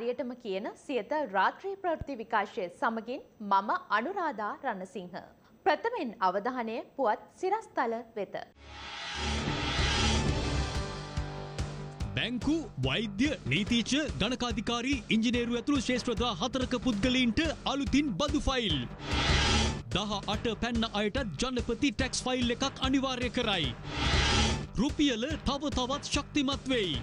හරියටම කියන සියත රාත්‍රී ප්‍රවෘත්ති විකාශය සමගින් මම අනුරාධා රණසිංහ. ප්‍රථමෙන් අවධානය පුවත් සිරස්තල වෙත. බැංකු වෛද්‍ය නීතිීච ගණකාධිකාරී ඉංජිනේරු ඇතුළු ශේෂත්‍රදා හතරක පුද්ගලීන්ට අලුතින් බදු ෆයිල්. දහ අට පැන්න අයටත් ජනපති ටැක්ස් ෆයිල් එකක් අනිවාර්ය කරයි. රුපියල තව තවත් ශක්තිමත් වෙයි.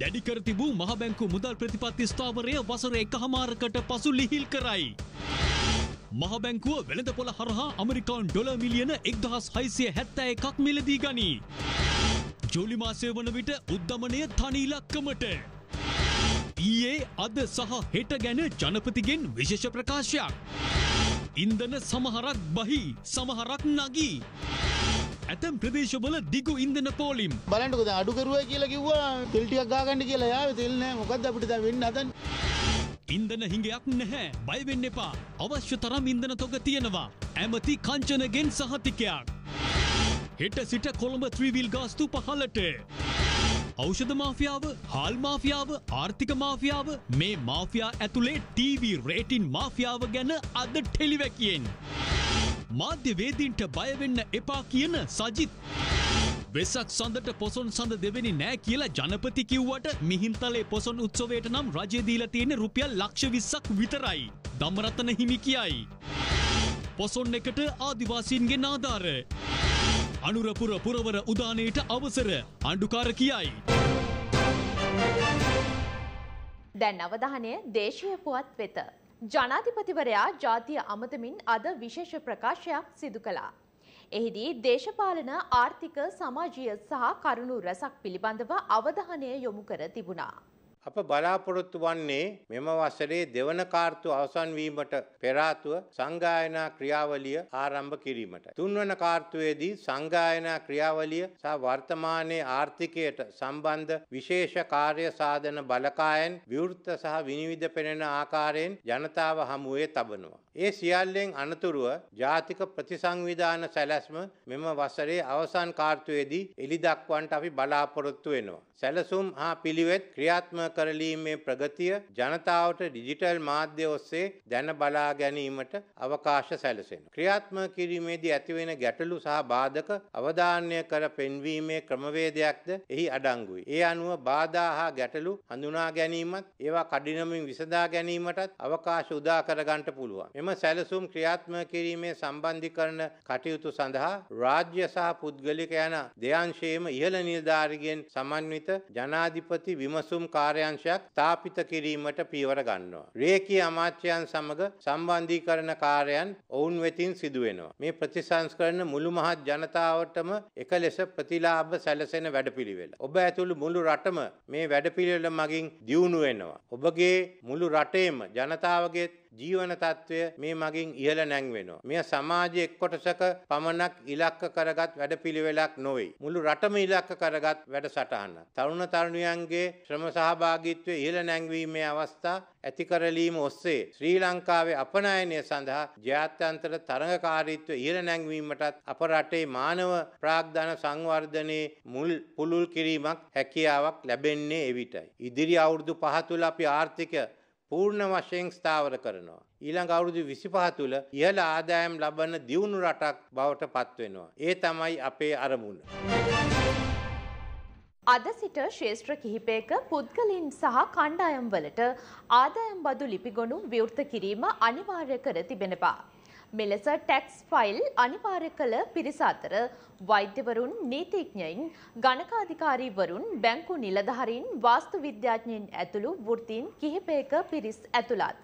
දැඩිකර තිබූ මහබැංකු මුදල් ප්‍රතිපත්ති ස්ථාවරය වසර එක හමාරකට පසු ලිහිල් කරයි. මහබැංකුව වෙළඳ පොළ හරහා අමරිකාන් ඩොල මිලියන එක්දහස් හයිසිය හැත්තෑ එකක් මිලදී ගනී. ජෝලි මාසය වන විට උද්ධමනය තනීලක්කමට. ඊයේ අද සහ හෙට ගැන ජනපතිගෙන් විශේෂ ප්‍රකාශයක්. ඉන්දන සමහරක් බහි සමහරක් නගී. ඇතැම් ප්‍රදේශවල දිගු ඉන්දන පෝලිම් බලටකොද අඩුකරුව කියල කිව්වා තෙල්ටියක් ගාගණඩ කියලා යාව තෙල්න මොකද අපිට වෙන්න අතන්. ඉන්දන හිඟයක් නැහැ බයිවෙන්න එපා අවශ්‍ය තරම් ඉන්දන තොක තියෙනවා ඇමති කංචනගෙන් සහතිකයක්. හෙට සිට කොළඹ ත්‍රීවිල් ගාස්තු පහලට. ෞෂධ මාෆියාව හාල් මාෆියාව ආර්ථික මාෆියාව මේ මාෆියා ඇතුළේ ටීවී රේටින් මාෆියාව ගැන අද ටෙලිවැකියෙන්. මාධ්‍යවේදීන්ට බයවෙන්න එපා කියන සජිත්. වෙසක් සඳට පොසොන් සඳ දෙවෙනි නෑ කියලා ජනපති කිව්වට මිහින්තලේ පොසොන් උත්සවයට නම් රජයදීල තියෙන රුපියල් ලක්ෂ විස්සක් විතරයි. දම්රතන හිමි කියයි. පොසොන් එකට ආදිවාසීන්ගේ නාධාර. අනුරපුර පුරවර උදානයට අවසර අණ්ඩුකාර කියයි. දැන් අවධානය දේශය පුවත් වෙත. ජනාධිපතිවරයා ජාතිය අමතමින් අද විශේෂ ප්‍රකාශයක් සිදු කළා. එහිදී දේශපාලන ආර්ථික සමාජීය සහ කරුණු රැසක් පිළිබඳව අවධානය යොමු කර තිබුණා. අප බලාපොරොත්තු වන්නේ මෙම වසරේ දෙවන කාර්තු අවසන් වීමට පෙර ආතුව සංගායනා ක්‍රියාවලිය ආරම්භ කිරීමට. තුන්වන කාර්තුවේදී සංගායනා ක්‍රියාවලිය සහ වර්තමානයේ ආර්ථිකයට සම්බන්ධ විශේෂ කාර්ය සාධන බලකායන් විවෘත සහ විනිවිද පෙනෙන ආකාරයෙන් ජනතාව හමුවේ තබනවා. ඒ සියල්ලෙන් අනතුරුව ජාතික ප්‍රතිසංවිධාන සැලැස්ම මෙම වසරේ අවසන් කාර්තුවේදී එළි දක්වන්ට අපි බලාපොරොත්තු වෙනවා. සැලසුම් හා පිළිවෙත් ක්‍රියාත්මක කරලීමේ ප්‍රගතිය ජනතාවට ඩිජිටල් මාධ්‍ය ඔස්සේ දැන බලා ගැනීමට අවකාශ සැලසෙනවා. ක්‍රියාත්මක කිරීමේදී ඇතිවෙන ගැටලු සහ බාධක අවධානය කර පෙන්වීමේ ක්‍රමවේදයක්ද එහි අඩංගුයි. ඒ අනුව බාධා හා ගැටලු හඳුනා ගැනීමත් ඒවා කඩිනමින් විසඳා ගැනීමටත් අවකාශ උදා කරගන්නට පුළුවන්. මෙම සැලසුම් ක්‍රියාත්මක කිරීමේ සම්බන්ධීකරණ කටයුතු සඳහා රාජ්‍ය සහ පුද්ගලික යන දෙයංශයේම ඉහළ නිලධාරීගෙන් සමන්විත ජනාධිපති විමසුම් කාර්යාංශයක් ස්ථාපිත කිරීමට පියවර ගන්නවා. රේකී අමාත්‍යයන් සමග සම්බන්ධීකරණ කාර්යයන් ඔවුන් වෙතින් සිදු වෙනවා. මේ ප්‍රතිසංස්කරණ මුළු මහත් ජනතාවටම එක ලෙස ප්‍රතිලාභ සැලසෙන වැඩපිළිවෙල. ඔබ ඇතුළු මුළු රටම මේ වැඩපිළිවෙල මගින් දියුණු වෙනවා. ඔබගේ මුළු රටේම ජනතාවගේ ජීවන తත්වය මේ මගින් ඉහළ නැංවෙනවා. මෙය සමාජයේ කොටසක පමණක් ඉලක්ක කරගත් වැඩපිළිවෙලක් නොවේ. මුළු රටම ඉලක්ක කරගත් වැඩසටහන. තරුණ තරුණියන්ගේ ශ්‍රම සහභාගීත්වය ඉහළ නැංවීමේ අවස්ථා ඇති කරලීම ඔස්සේ ශ්‍රී ලංකාවේ අපනයනය සඳහා ජාත්‍යන්තර තරඟකාරීත්වය ඉහළ නැංවීමටත් අප රටේ මානව ප්‍රාග්ධන සංවර්ධනයේ මුල් පුළුල් කිරීමක් හැකියාවක් ලැබෙන්නේ එවිටයි. ඉදිරි අවුරුදු පහ තුළ අපි ආර්ථික පූර්ණ වශයෙන් ස්ථාවර කරනවා. ඊළඟ අවුරුදු 25 තුල ඉහළ ආදායම් ලබන දියුණු රටක් බවට පත්වෙනවා. ඒ තමයි අපේ අරමුණ. අද සිට ශේෂ්ත්‍ර කිහිපයක පුද්ගලින් සහ කණ්ඩායම් වලට ආදායම් බදු ලිපිගොනුම් විවෘත කිරීම අනිවාර්ය කර තිබෙනවා. මෙලෙස ටැක්ස් ෆයිල් අනිවාර්ය කළ පිරිස අතර වෛද්‍යවරුන් නීතිඥයින් ගණකාධිකාරීවරුන් බැංකු නිලධාරීන් වාස්තු විද්‍යාඥයින් ඇතුළු වෘත්තීන් කිහිපයක පිරිස් ඇතුළත්.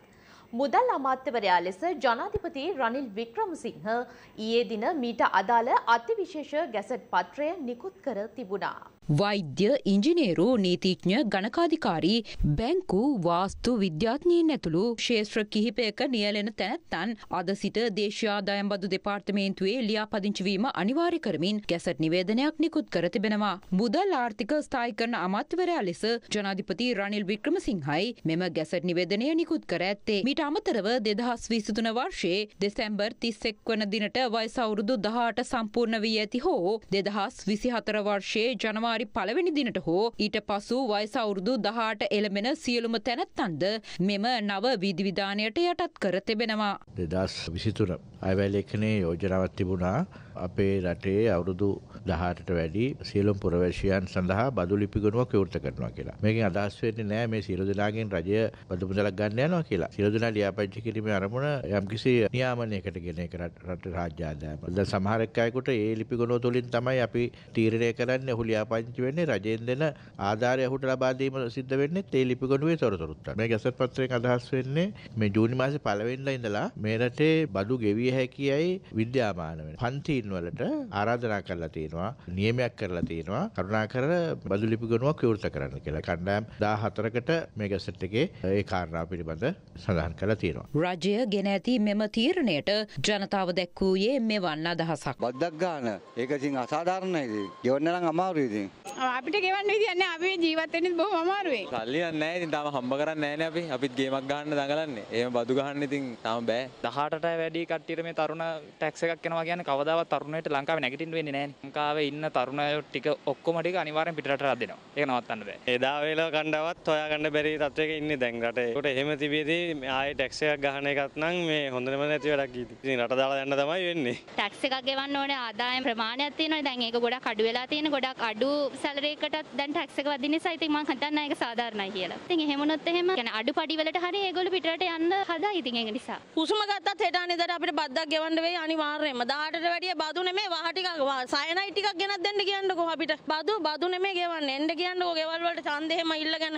මුදල් අමාත්‍යවරයා ලෙස ජනාධිපති රනිල් වික්‍රමසිංහ ඊයේ දින මීට අදාළ අතිවිශේෂ ගැසට් පත්‍රය නිකුත් කර තිබුණා. වෛද්‍ය ඉංජිනේරු නීතිඥ ගණකාධිකාරී බැංකු වාස්තු විද්‍යාත්ඥීන් ඇතුළු ශේත්‍ර කිහිපයක නියලෙන තැනැත්තන් අද සිට දේශයාදායම් බදු දෙපාර්තමේන්තුවේ ලියාපදිංචිවීම අනිවාර්ය කරමින් ගැසට් නිවේදනයක් නිකුත් කර තිබෙනවා. මුදල් ආර්ථික ස්ථායි කරන අමාත්‍යවරයා ලෙස ජනාධිපති රනිල් වික්‍රමසිංහයි මෙම ගැසට් නිවේදනය නිකුත් කර ඇත්තේ. මීට අමතරව දෙදහස් විසිතුන වර්ෂයේ දෙසැම්බර් තිස්සෙක් වන දිනට වයසවුරුදු දහට සම්පූර්ණ වී ඇති හෝ දෙදහස් විසිහතර වර්ෂයේ ජනවා ජනවාරි පළවෙනි දිනට හෝ ඊට පසු වයස අවුරුදු දහට එළමෙන සියලුම තැනැත්තන්ද මෙම නව විධවිධානයට යටත් කර තිබෙනවා. දෙදස් විසිතුර අයවැලේඛනයේ යෝජනාවක් තිබුණා අපේ රටේ අවුරුදු 18ට වැඩි සියලුම පුරවැසියන් සඳහා බදු ලිපිගනුවක් විවෘත කරනවා කියලා. මේකෙන් අදහස් වෙන්නේ නෑ මේ සියලු දෙනාගෙන් රජය බදු මුදලක් ගන්න යනවා කියලා. සියලු දෙනා ලියාපදිංචි කිරීමේ අරමුණ යම්කිසි නියාමනයකට ගෙන ඒක රට රාජ්‍ය ආදායම. දැන් සමහර එක්කයකට ඒ ලිපිගනුව තුළින් තමයි අපි තීරණය කරන්නේ ඔහු ලියාපදිංචි වෙන්නේ රජයෙන් දෙන ආධාරය ඔහුට ලබා දීම සිද්ධ වෙන්නේ ඒ ලිපිගනුවේ තොරතුරුත්. මේ ගැසට් පත්‍රයෙන් අදහස් වෙන්නේ මේ ජූනි මාසේ පළවෙනිදා ඉඳලා මේ රටේ බදු ගෙවී හැකියයි විද්‍යාමාන වෙන. පන්තින් වලට ආරාධනා කරලා තියෙනවා, නියමයක් කරලා තියෙනවා කරුණාකර බදු ලිපි ගණුවක් විවෘත කරන්න කියලා. කණ්ඩායම් 14කට මේ ගැසට් එකේ ඒ කාරණා පිළිබඳ සඳහන් කරලා තියෙනවා. රජය ගෙන ඇති මෙම තීරණයට ජනතාව දැක්වූයේ මෙවන් අදහසක්. බද්දක් ගන්න. ඒක ඉතින් අසාධාරණයි ඉතින්. ගෙවන්න නම් අමාරුයි ඉතින්. අපිට ගෙවන්න විදියක් නැහැ. අපි ජීවත් වෙන්නේ බොහොම අමාරුයි. සල්ලියක් නැහැ ඉතින් තාම හම්බ කරන්නේ නැහැ නේ අපි. අපිත් ගේමක් ගන්න දඟලන්නේ. එහෙම බදු ගහන්න ඉතින් තාම බෑ. 18ට වැඩි කට්ටිය හරියට මේ තරුණ ටැක්ස එකක් එනවා කියන්නේ කවදාවත් තරුණයට ලංකාවේ නැගිටින්න වෙන්නේ නැහැ. ලංකාවේ ඉන්න තරුණයෝ ටික ඔක්කොම ටික අනිවාර්යෙන් පිටරට රට දෙනවා. ඒක නවත්තන්න බෑ. එදා වේලාව කණ්ඩාවත් හොයාගන්න බැරි තත්වයක ඉන්නේ දැන් රටේ. ඒකට එහෙම තිබියදී ආයේ ටැක්ස් එකක් ගහන එකත් නම් මේ හොඳම නැති වැඩක් ඉතින්. ඉතින් රට දාලා යන්න තමයි වෙන්නේ. ටැක්ස් එකක් ගෙවන්න ඕනේ ආදායම් ප්‍රමාණයක් තියෙනවා. දැන් ඒක ගොඩක් අඩු වෙලා තියෙන ගොඩක් අඩු සැලරි එකටත් දැන් ටැක්ස් එක වදින නිසා ඉතින් මම හිතන්නේ ඒක සාධාරණයි කියලා. ඉතින් එහෙම නොත් එහෙම يعني අඩු පඩි වලට හරි ඒගොල්ලෝ පිටරට යන්න හදා ඉතින් ඒක නිසා. උසුම ගත්තත් හෙට අනිදාට අපිට හද්දක් ගෙවන්න වෙයි අනිවාර්යයෙන්ම 18ට වැඩිය බදු නෙමෙයි වහ ටිකක් සයනයි ටිකක් ගෙනත් දෙන්න කියන්නකෝ අපිට බදු බදු නෙමෙයි ගෙවන්න එන්න කියන්නකෝ ගෙවල් වලට ඡන්ද එහෙම ඉල්ලගෙන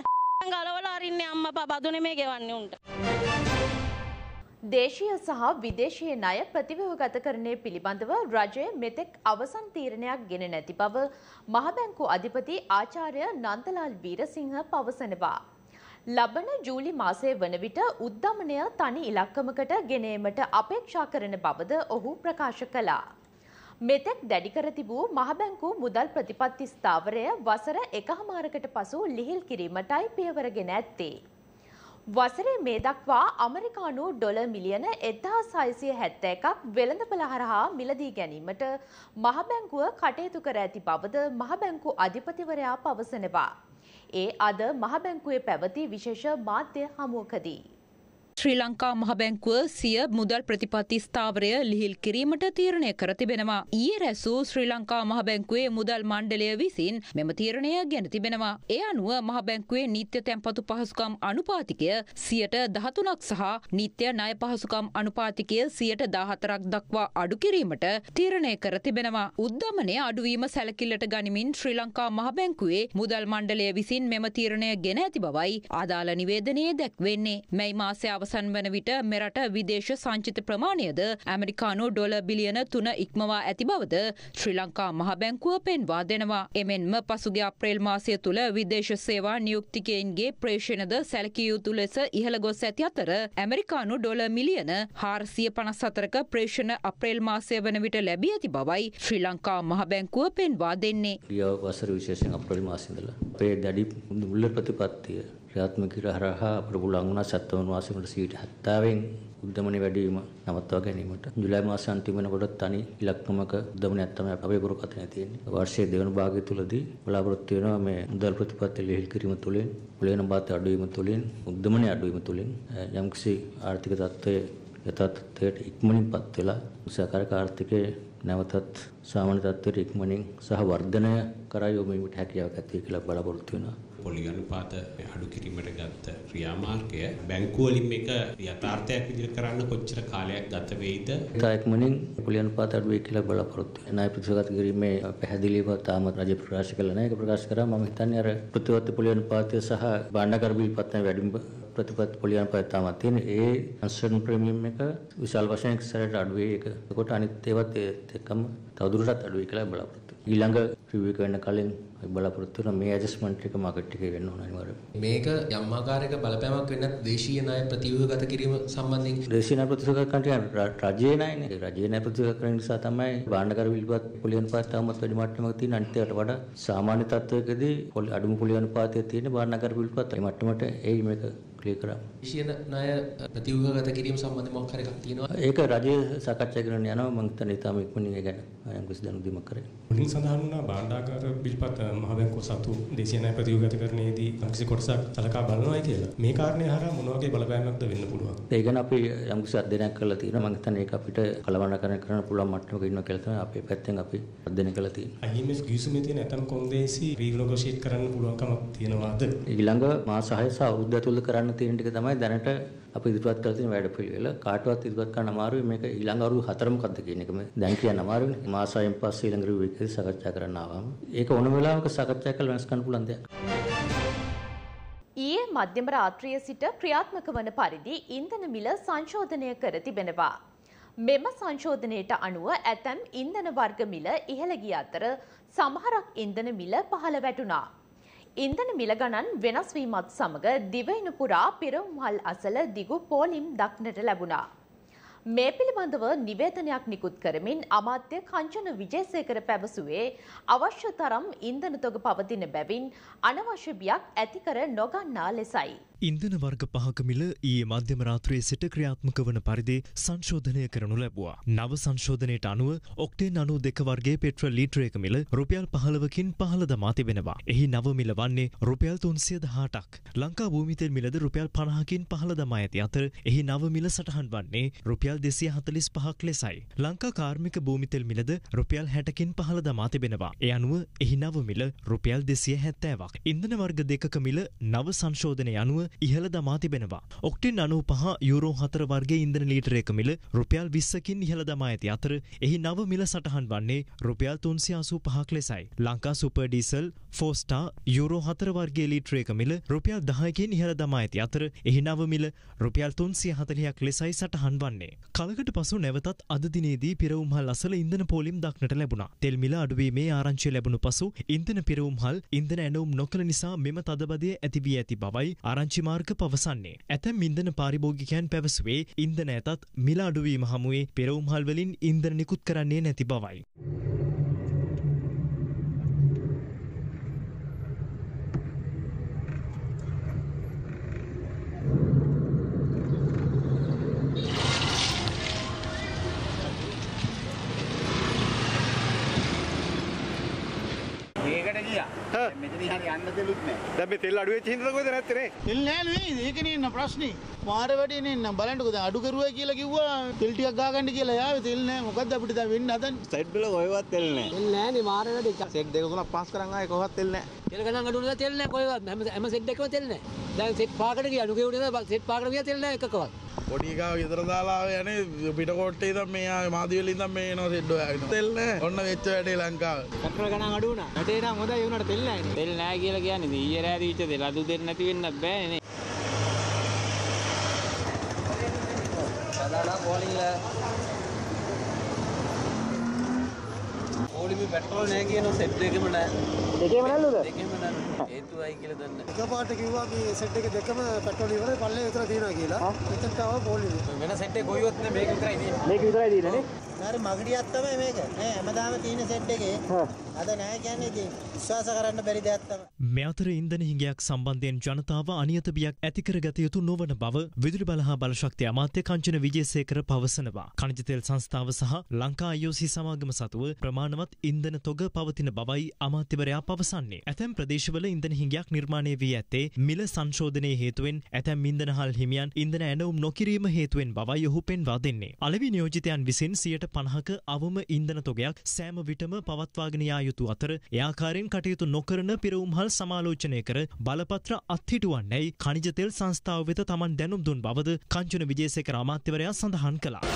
ගලවලා අරින්නේ අම්මපා බදු නෙමෙයි ගෙවන්නේ උන්ට දේශීය සහ විදේශීය ණය ප්‍රතිව්‍යවගතකරණය පිළිබඳව රජය මෙතෙක් අවසන් තීරණයක් ගෙන නැති බව මහබැංකු අධිපති ආචාර්ය නන්දලාල් වීරසිංහ පවසනවා ලබන ජූලි මාසය වන විට උද්ධමනය තනි ඉලක්කමකට ගෙනීමට අපේක්ෂා කරන බවද ඔහු ප්‍රකාශ කළා. මෙතෙක් දැඩි කර තිබූ මහබැංකු මුදල් ප්‍රතිපත්ති ස්ථාවරය වසර එකහමාරකට පසු ලිහිල් කිරීමටයි පියවරගෙන ඇත්තේ. වසරේ මේ දක්වා අමරිකානු ඩොල මිලියන එදහා සයිසිය හැත්ත එකක් වෙළඳ පළහරහා මිලදී ගැනීමට මහබැංකුව කටයුතු කර ඇති බවද මහබැංකු අධිපතිවරයා පවසනවා. ඒ අද මහබැංකුවේ පැවති විශේෂ මාධ්‍ය හමුවකදී. ශ්‍රී ලංකා මහබැංකුව සිය මුදල් ප්‍රතිපත්ති ස්ථාවරය ලිහිල් කිරීමට තීරණය කර තිබෙනවා. ඊයේ රැසූ ශ්‍රී ලංකා මහබැංකුවේ මුදල් මණ්ඩලය විසින් මෙම තීරණය ගැන තිබෙනවා. ඒ අනුව මහබැංකුවේ නිත්‍ය තැන්පතු පහසුකම් අනුපාතිකය සියට දහතුනක් සහ නිත්‍ය ණය පහසුකම් අනුපාතිකය සියට දාහතරක් දක්වා අඩු කිරීමට තීරණය කර තිබෙනවා. උද්ධමනය අඩුවීම සැලකිල්ලට ගනිමින් ශ්‍රී ලංකා මහබැංකුවේ මුදල් මණ්ඩලය විසින් මෙම තීරණය ගෙන ඇති බවයි අදාළ නිවේදනයේ දැක්වෙන්නේ. මැයි මාසය අවස අවසන් වන විට මෙරට විදේශ සංචිත ප්‍රමාණයද ඇමරිකානු ඩොල බිලියන තුන ඉක්මවා ඇති බවද ශ්‍රී ලංකා මහබැංකුව පෙන්වා දෙනවා. එමෙන්ම පසුගේ අප්‍රේල් මාසය තුළ විදේශ සේවා නියුක්තිකයන්ගේ ප්‍රේෂණද සැලකිය යුතු ලෙස ඉහළ ගොස් ඇති අතර ඇමරිකානු ඩොල මිලියන හාරසිය පනස් අතරක ප්‍රේෂණ අප්‍රේල් මාසය වන විට ලැබී ඇති බවයි ශ්‍රී ලංකා මහබැංකුව පෙන්වා දෙන්නේ. ගිය වසර විශේෂයෙන් අප්‍රේල් මාසෙදලා අපේ දැඩි මුල්ල ප්‍රතිපත්තිය ක්‍රියාත්මක කිරීම හරහා අපට පුළුවන් වුණා සත්වන වාසීන්ට 70න් උද්දමනය වැඩිවීම නවත්වා ගැනීමට ජුලයි මාස අන්තිම වෙනකොට තනි ඉලක්කමක උද්දමනයක් තමයි අපේ පුරකථනය තියෙන්නේ. වර්ෂයේ දෙවන භාගය තුලදී බලාපොරොත්තු වෙනවා මේ මුදල් ප්‍රතිපත්ති ලිහිල් කිරීම තුළින් මුලින බාත අඩුවීම තුළින් උද්දමනය අඩුවීම තුළින් යම්කිසි ආර්ථික තත්ත්වයේ යථාර්ථයට ඉක්මනින්පත් වෙලා සහකාරක ආර්ථිකයේ නැවතත් සාමාන්‍ය තත්ත්වයට ඉක්මනින් සහ වර්ධනය කරා යොමු වීමට හැකියාවක් ඇති කියලා බලාපොරොත්තු වෙනවා. පොලිගනුපාත අඩු කිරීමට ගත්ත ක්‍රියාමාර්ගය බැංකුවලින් මේක යථාර්ථයක් විදිහට කරන්න කොච්චර කාලයක් ගත වෙයිද? තායක්මනින් පොලිගනුපාත අඩුවේ කියලා බලාපොරොත්තු වෙන අය ප්‍රතිශතගත කිරීමේ පැහැදිලිව තාම රජය ප්‍රකාශ කළා නැහැ. ඒක ප්‍රකාශ කරා මම හිතන්නේ අර ප්‍රතිවර්ත පොලිගනුපාතය සහ භාණ්ඩකර බිල් පත්‍රය වැඩිම ප්‍රතිපත් පොලියන්පත් තාමත් තියෙන ඒ අන්සර්න් ප්‍රීමියම් එක විශාල වශයෙන් ඉස්සරහට අඩුවේ ඒක. ඒකට අනිත් ඒවත් ඒත් එක්කම තවදුරටත් අඩුවේ කියලා බලාපොරොත්තු ඊළඟ රිව්‍යු කරන කලින් අපි බලාපොරොත්තු වෙන මේ ඇඩ්ජස්ට්මන්ට් එක මාකට් එකේ වෙන්න ඕන අනිවාර්යයෙන්. මේක යම් ආකාරයක බලපෑමක් වෙන්නත් දේශීය ණය ප්‍රතිව්‍යුහගත කිරීම සම්බන්ධයෙන් දේශීය ණය ප්‍රතිව්‍යුහගත කරන්න රජයේ ණයනේ. රජයේ ණය ප්‍රතිව්‍යුහගත කරන නිසා තමයි භාණ්ඩකර විල්පත් පුලි අනුපාතයමත් වැඩි මට්ටමක තියෙන අනිත්යට වඩා සාමාන්‍ය තත්ත්වයකදී අඩුම පුලි අනුපාතය තියෙන භාණ්ඩකර විල්පත් මට්ටමට එයි මේක ක්ලියර් කරා. දේශීය ණය ප්‍රතිව්‍යුහගත කිරීම සම්බන්ධ මොකක් හරි එකක් තියෙනවා. ඒක රජයේ සාකච්ඡා කරන්න යනවා මම හිතන්නේ ඊටම ඉක්මනින් ඒ ගැන යංගුස් දැනුදීමක් කරේ. මුලින් සඳහන් වුණා භාණ්ඩාගාර බිල්පත් මහබැංකුව සතු දේශීය ණය ප්‍රතියෝගිතාකරණයේදී කිසි කොටසක් සලකා බලනවායි කියලා. මේ කාරණේ හරහා මොන වගේ බලපෑමක්ද වෙන්න පුළුවන්? ඒ ගැන අපි යංගුස් අධ්‍යයනයක් කරලා තියෙනවා. මම හිතන්නේ ඒක අපිට කලවණකරණය කරන්න පුළුවන් මට්ටමක ඉන්නවා කියලා තමයි අපේ පැත්තෙන් අපි අධ්‍යයනය කරලා තියෙන්නේ. IMF ගිවිසුමේ තියෙන ඇතම් කොන්දේසි රීනොගෝෂියේට් කරන්න පුළුවන්කමක් තියෙනවාද? ඊළඟ මාස 6 සහ අවුරුද්ද ඇතුළත කරන්න තියෙන ටික තමයි දැනට අපි ඉදිරිපත් කරලා තියෙන වැඩපිළිවෙල කාටවත් ඉදිරිපත් කරන්න අමාරුයි මේක ඊළඟ අරුව හතර මොකක්ද කියන එක දැන් කියන්න අමාරුයි මාසයෙන් පස්සේ ඊළඟ අරුව එකදී සාකච්ඡා කරන්න ආවම ඒක ඕන වෙලාවක සාකච්ඡා කරලා වෙනස් කරන්න පුළුවන් දෙයක්. ඊයේ මධ්‍යම රාත්‍රියේ සිට ක්‍රියාත්මක වන පරිදි ඉන්ධන මිල සංශෝධනය කර තිබෙනවා. මෙම සංශෝධනයට අනුව ඇතැම් ඉන්ධන වර්ග මිල ඉහළ ගිය අතර සමහරක් ඉන්ධන මිල පහළ වැටුණා. ඉන්ධන මිල ගණන් වෙනස් වීමත් සමග දිවයින පුරා පෙරම්හල් අසල දිගු පෝලිම් දක්නට ලැබුණා. මේ පිළිබඳව නිවේදනයක් නිකුත් කරමින් අමාත්‍ය කංචන විජේසේකර පැවසුවේ අවශ්‍ය තරම් ඉන්ධන තොග පවතින බැවින් අනවශ්‍ය බියක් ඇති කර නොගන්නා ලෙසයි. ඉන්ධන වර්ග පහක මිල ඊයේ මධ්‍යම රාත්‍රියේ සිට ක්‍රියාත්මක වන පරිදි සංශෝධනය කරනු ලැබුවා. නව සංශෝධනයට අනුව ඔක්ටේන් 92 වර්ගයේ පෙට්‍රල් ලීටරයක මිල රුපියල් 15කින් 15 දමා තිබෙනවා. එහි නව මිල වන්නේ රුපියල් 318ක්. ලංකා භූමිතෙල් මිලද රුපියල් 50කින් 15 දමා ඇති අතර එහි නව මිල සටහන් වන්නේ රුපියල් රුපියල් දෙසිය හතලිස් පහක් ලෙසයි. ලංකා කාර්මික භූමිතෙල් මිලද රුපියල් හැටකින් පහළ දමා තිබෙනවා. එ අනුව එහි නව මිල රුපියල් දෙසිය හැත්තෑවක්. ඉන්දන වර්ග දෙකක මිල නව සංශෝධනය අනුව ඉහළ දමා තිබෙනවා. ඔක්ටින් අනු පහ යුරෝ හතර වර්ගේ ඉන්දන ලීටර එක මිල රුපියල් විස්සකින් ඉහළ දමා ඇති අතර එහි නව මිල සටහන් වන්නේ රුපියල් තුන්සිය අසූ පහක් ලෙසයි. ලංකා සුපර්ඩීසල් ෆෝස්ටා යුරෝ හතර වර්ගේ ලීටර එක මිල රුපියල් දහයකින් ඉහළ දමා ඇති අතර එහි නව මිල රුපියල් තුන්සිය හතලියක් ලෙසයි සටහන් වන්නේ. කලකට පසු නැවතත් අද දිනේදී පිරවුම්හල් අසල ඉන්ධන පෝලිම් දක්නට ලැබුණා. තෙල් මිල අඩුවීමේ ආරංචිය ලැබුණු පසු ඉන්ධන පිරවුම්හල් ඉන්ධන ඇනවුම් නොකළ නිසා මෙම තදබදය ඇති වී ඇති බවයි ආරංචි මාර්ග පවසන්නේ. ඇතැම් ඉන්ධන පාරිභෝගිකයන් පැවසුවේ ඉන්ධන ඇතත් මිල අඩුවීම හමුවේ පිරවුම්හල් වලින් ඉන්ධන නිකුත් කරන්නේ නැති බවයි. මෙතන ඉහට යන්න දෙලුත් නැහැ. දැන් මේ තෙල් අඩු වෙච්ච හින්දාද කොහෙද නැත්තේ නේ? තෙල් නෑනේ ඒකනේ ඉන්න ප්‍රශ්නේ. පාර වැඩේනේ නම් බලන්නකෝ දැන් අඩු කරුවා කියලා කිව්වා තෙල් ටිකක් ගාගන්න කියලා යාවේ තෙල් නෑ මොකද්ද අපිට දැන් වෙන්න හදන්නේ? සයිඩ් වල කොහෙවත් තෙල් නෑ. තෙල් නෑනේ පාර වැඩේ. සෙට් දෙක තුනක් පාස් කරන් ආයේ කොහෙවත් තෙල් නෑ. තෙල් ගණන් අඩු වෙනවා තෙල් නෑ කොහෙවත්. හැම හැම සෙට් එකම තෙල් නෑ. දැන් සෙට් පාකට ගියා නුගේ උඩේ සෙට් පාකට ගියා තෙල් නෑ එකකවත්. පොඩිකාව විතර දාලා යන පිටකොට්ටේ දම් මේ මාදවලින් දම් මේ නවා සෙඩ්ඩ න තෙල්න ඔන්න වෙච්ච වැඩේ ලංකාව කටර ගන අඩුන ඇටේන හොද වුණට තෙල්න බෑනේ. තෙල් නැහැ කියලා කියන්නේ ඊයේ රෑ දීච්ච තෙල් අද උදේ නැති වෙන්නත් බෑනේ නේ. அதான் බෝලිංගල බෝලිමි පෙට්‍රෝල් නෑ කියන සෙට් එකම නෑ දෙකේම නෑලුද දෙකේම නෑ හේතුවයි කියලා දන්නේ එකපාරට කිව්වා මේ සෙට් එක දෙකම පෙට්‍රෝල් ඉවරයි පල්ලේ විතර තියනවා කියලා එතනට ආව බෝලිමි වෙන සෙට් එක කොයිවත් නෑ මේක විතරයි තියෙන්නේ මේක විතරයි තියෙන්නේ නේ හරි මගඩියක් තමයි මේක. නෑ හැමදාම තියෙන සෙට් එකේ. අද නෑ කියන්නේ ඉතින් විශ්වාස කරන්න බැරි දෙයක් තමයි. මේ අතර ඉන්ධන හිඟයක් සම්බන්ධයෙන් ජනතාව අනියත බියක් ඇති කරගත යුතු නොවන බව විදුලි බල හා බලශක්තිය අමාත්‍ය කංචන විජේසේකර පවසනවා. කණජ තෙල් සංස්ථාව සහ ලංකා IOC සමාගම සතුව ප්‍රමාණවත් ඉන්ධන තොග පවතින බවයි අමාත්‍යවරයා පවසන්නේ. ඇතැම් ප්‍රදේශවල ඉන්ධන හිඟයක් නිර්මාණය වී ඇත්තේ මිල සංශෝධනය හේතුවෙන් ඇතැම් ඉන්දනහල් හිමියන් ඉන්දන ඇනවුම් නොකිරීම හේතුවෙන් බවයි ඔහු පෙන්වා දෙන්නේ. අලවි නියෝජිතයන් විසින් සියට පණහක අවම ඉන්දන තොගයක් සෑම විටම පවත්වාගෙනයා යුතු අතර එයාකාරෙන් කටයුතු නොකරන පිරවුම්හල් සමාලෝචනය කර බලපත්‍ර අත්හිටුවන්නැයි කනිජතෙල් සංස්ථාව වෙත තමන් දැනුම් දුන් බවද කංචන විජේසක රාමාත්‍යවරයා සඳහන් කලා.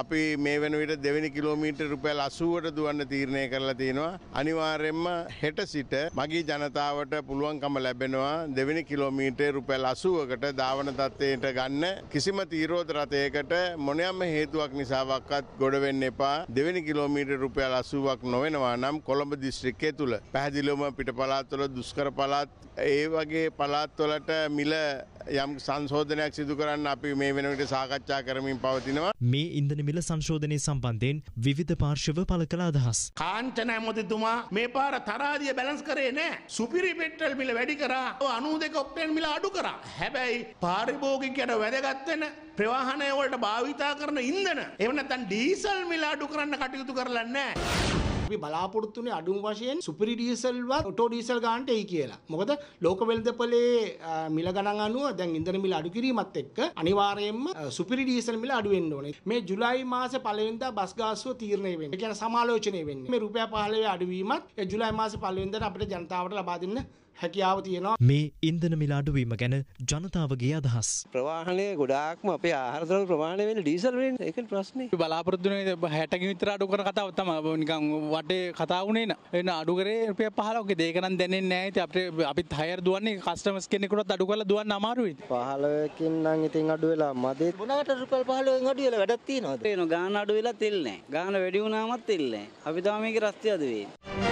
අපි මේ වෙනවිට දෙවැනි කිලෝමීටර් රුපියල් 80ට දුවන්න තීරණය කරලා තිනවා. අනිවාර්යයෙන්ම හෙට සිට මගේ ජනතාවට පුළුවන්කම ලැබෙනවා දෙවැනි කිලෝමීටර් රුපියල් 80කට ධාවන තත්ත්වයට ගන්න කිසිම තීරෝද රථයකට මොනෑම හේතුවක් නිසාවක්වත් ගොඩ වෙන්න එපා. දෙවැනි කිලෝමීටර් රුපියල් 80ක් නොවෙනවා නම් කොළඹ දිස්ත්‍රික්කය තුල පැහැදිලිවම පිට පළාත්වල දුෂ්කර පළාත් ඒ වගේ පළාත්වලට මිල යම් සංශෝධනයක් සිදු කරන්න අපි මේ වෙනවිට සාකච්ඡා කරමින් පවතිනවා. මේ ඉන්ධන වැනි මිල සංශෝධනය සම්බන්ධයෙන් විවිධ පාර්ශව පළ කළ අදහස්. කාංචන ඇමතිතුමා මේ පාර තරාදිය බැලන්ස් කරේ නෑ. සුපිරි පෙට්‍රල් මිල වැඩි කරා. අනූ දෙක ඔක්ටේන් මිල අඩු කරා. හැබැයි පාරිභෝගිකයට වැදගත් වෙන ප්‍රවාහනය වලට භාවිතා කරන ඉන්ධන එහෙම නැත්නම් ඩීසල් මිල අඩු කරන්න කටයුතු කරලා නැහැ. අපි බලාපොරොත්තුනේ අඩුම වශයෙන් සුපිරි ඩීසල්වත් ඔටෝ ඩීසල් ගන්නට එයි කියලා. මොකද ලෝක වෙළඳපොලේ මිල ගණන් අනුව දැන් ඉන්ධන මිල අඩු කිරීමත් එක්ක අනිවාර්යයෙන්ම සුපිරි ඩීසල් මිල අඩු වෙන්න ඕනේ. මේ ජූලයි මාසේ පළවෙනිදා බස් ගාස්තුව තීරණය වෙන්නේ. ඒ කියන්නේ සමාලෝචනය වෙන්නේ. මේ රුපියල් 15 අඩුවීමත් ජූලයි මාසේ පළවෙනිදාට අපිට ජනතාවට ලබා දෙන්න හැකියාව තියෙනවා මේ ඉන්ධන මිල අඩුවීම ගැන ජනතාවගේ අදහස් ප්‍රවාහනය ගොඩාක්ම අපේ ආහාරතල ප්‍රමාණය වෙන ඩීසල් වෙන එක ප්‍රශ්නේ බලාපොරොත්තු වෙන 60 විතර අඩු කරන කතාව තමයි නිකන් වටේ කතා වුණේ න එන අඩු කරේ රුපියල් 15ක ඒක නම් දැනෙන්නේ නැහැ ඉතින් අපිට අපිත් හයර් දුවන්නේ කස්ටමර්ස් කෙනෙකුටත් අඩු කරලා දුවන්න අමාරුයි 15කින් නම් ඉතින් අඩු වෙලා මදේ මොනකට රුපියල් 15කින් අඩු වෙලා වැඩක් තියනවද පේනවා ගාන අඩු වෙලා තෙල් නැහැ ගාන වැඩි වුණාමත් තෙල් නැහැ අපි තමයි මේකේ රස්තිය අද වෙන්නේ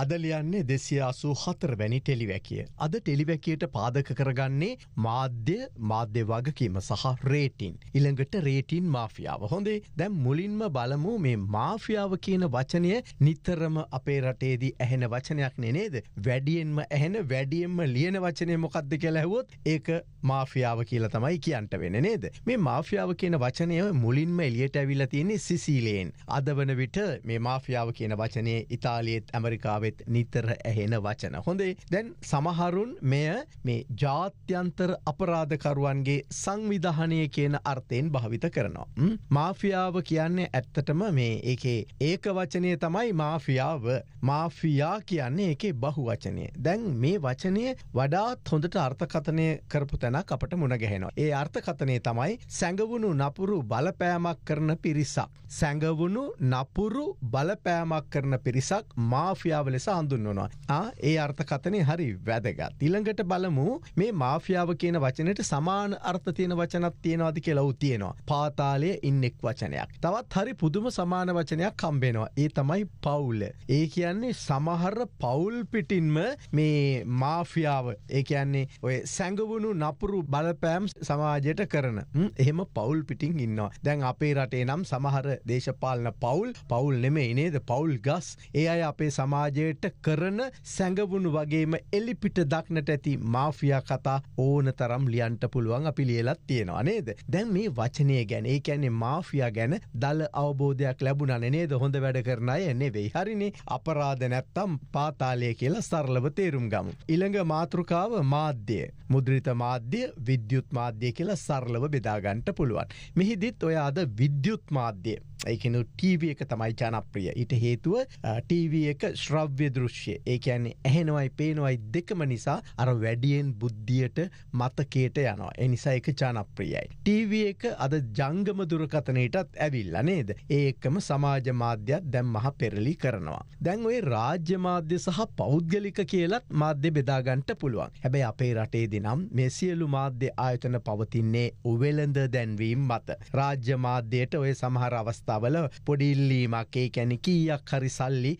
අදලියන්නේ දෙසිය අසූ හතර වැනි ටෙලිවැකිය. අද ටෙලිවැකියට පාදක කරගන්නේ මාධ්‍ය මාධ්‍ය වගකීම සහ රේටින්. ඉළඟට රේටින් මාෆියාව හොඳේ දැම් මුලින්ම බලමු මේ මාෆියාව කියන වචනය නිතරම අපේ රටේදී ඇහෙන වචනයක් නනේද. වැඩියෙන්ම ඇහෙන වැඩියෙන්ම ලියන වචනය මොකක්ද කියලැහවොත් ඒක මාෆියාව කියල තමයි කියන්ට වෙන නේද. මේ මාෆියාව කියන වචනය මුලින්ම එලියට ඇවිල තියන්නේ සිසීලයෙන්. අද වන විට මේ මාෆියාව කියන වචනය ඉතාලියත් ඇමරිකාව සභාවෙත් නිතර ඇහෙන වචන. හොඳේ දැන් සමහරුන් මෙය මේ ජාත්‍යන්තර අපරාධකරුවන්ගේ සංවිධානය කියන අර්ථයෙන් භාවිත කරනවා. මාෆියාව කියන්නේ ඇත්තටම මේ ඒකේ ඒක වචනය තමයි මාෆියාව මාෆියා කියන්නේ ඒකේ බහු වචනය. දැන් මේ වචනය වඩාත් හොඳට අර්ථකථනය කරපු තැනක් අපට මුණගැහෙනවා. ඒ අර්ථකථනය තමයි සැඟවුණු නපුරු බලපෑමක් කරන පිරිසක්. සැඟවුණු නපුරු බලපෑමක් කරන පිරිසක් මාෆියාව ලෙස අඳුන්වනවා. ඒ අර්ථකතනය හරි වැදගත්. ඉළඟට බලමු මේ මාෆියාව කියන වචනයට සමාන අර්ථ තියෙන වචනත් තියෙනවාද කියලව තියෙනවා. පාතාලය ඉන්නෙක් වචනයක්. තවත් හරි පුදුම සමාන වචනයක් කම්බෙනවා. ඒ තමයි පවුල. ඒ කියන්නේ සමහර පවුල් පිටින්ම මේ මාෆියාව ඒ කියන්නේ ඔය සැඟවුණු නපුරු බලපෑම් සමාජයට කරන. එහෙම පවුල් පිටින් ඉන්නවා. දැන් අපේ රටේ නම් සමහර දේශපාලන පවුල් පවුල් නෙමේ නේද පවුල් ගස් ඒ අය අපේ සමාජය සමාජයට කරන සැඟවුණු වගේම එලිපිට දක්නට ඇති මාෆියා කතා ඕන තරම් ලියන්ට පුළුවන් අපි ලියලත් තියෙනවා නේද දැන් මේ වචනය ගැන ඒ කියන්නේ මාෆියා ගැන දල අවබෝධයක් ලැබුණන නේද හොඳ වැඩ කරන අය නෙවෙයි හරිනේ අපරාධ නැත්තම් පාතාලය කියලා සරලව තේරුම් ගමු. ඉළඟ මාතෘකාව මාධ්‍යය මුද්‍රිත මාධ්‍ය විද්‍යුත් මාධ්‍යය කියලා සරලව බෙදාගන්ට පුළුවන්. මෙහිදිත් ඔය අද විද්‍යුත් මාධ්‍යය ඒකනු ටීව එක තමයි ජනප්‍රිය ඉට හේතුව ටීව එක ශ්‍රව්‍ය දෘශ්‍ය ඒකයන් ඇහෙනවයි පේනවයි දෙකම නිසා අර වැඩියෙන් බුද්ධියට මතකේට යනවා එනිසා එක ජනප්‍රියයි. ටීව එක අද ජංගම දුරකතනයටත් ඇවිල්ල නේද ඒකම සමාජ මාධ්‍යත් දැම් මහ පෙරලි කරනවා. දැන් ඔයි රාජ්‍ය මාධ්‍ය සහ පෞද්ගලික කියලත් මාධ්‍ය බෙදාගන්ට පුළුවන් හැබැයි අපේ රටේදි නම් මෙසියලු මාධ්‍ය ආයතන පවතින්නේ උවෙලඳ දැන්වීම් මත. රාජ්‍ය මාධ්‍යයට ඔය සමහර අවස්ථා අවස්ථාවල පොඩිල්ලීමක් ඒ කැනෙ කීයක් හරි සල්ලි